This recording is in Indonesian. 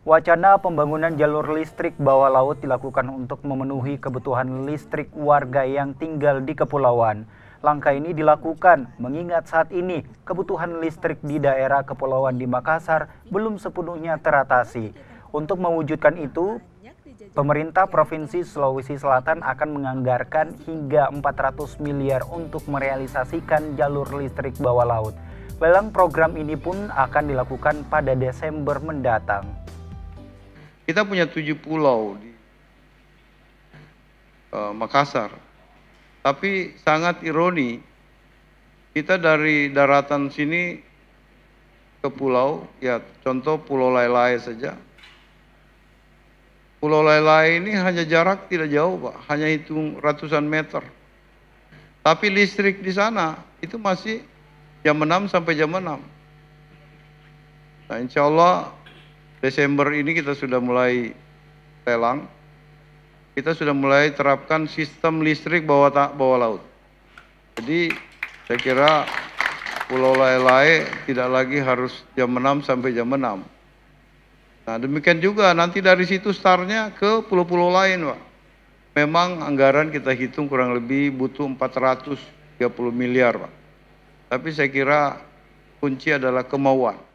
Wacana pembangunan jalur listrik bawah laut dilakukan untuk memenuhi kebutuhan listrik warga yang tinggal di kepulauan. Langkah ini dilakukan mengingat saat ini kebutuhan listrik di daerah kepulauan di Makassar belum sepenuhnya teratasi. Untuk mewujudkan itu, pemerintah Provinsi Sulawesi Selatan akan menganggarkan hingga 400 miliar untuk merealisasikan jalur listrik bawah laut. Lelang program ini pun akan dilakukan pada Desember mendatang. Kita punya tujuh pulau di uh, Makassar. Tapi sangat ironi, kita dari daratan sini ke pulau, ya contoh Pulau Lailai saja. Pulau Lailai ini hanya jarak tidak jauh Pak, hanya hitung ratusan meter. Tapi listrik di sana itu masih jam 6 sampai jam 6. Nah insya Allah Desember ini kita sudah mulai telang, kita sudah mulai terapkan sistem listrik bawah tak bawah laut. Jadi saya kira Pulau lain-lain tidak lagi harus jam 6 sampai jam 6. Nah demikian juga nanti dari situ startnya ke pulau-pulau lain Pak. Memang anggaran kita hitung kurang lebih butuh 430 miliar Pak. Tapi saya kira kunci adalah kemauan.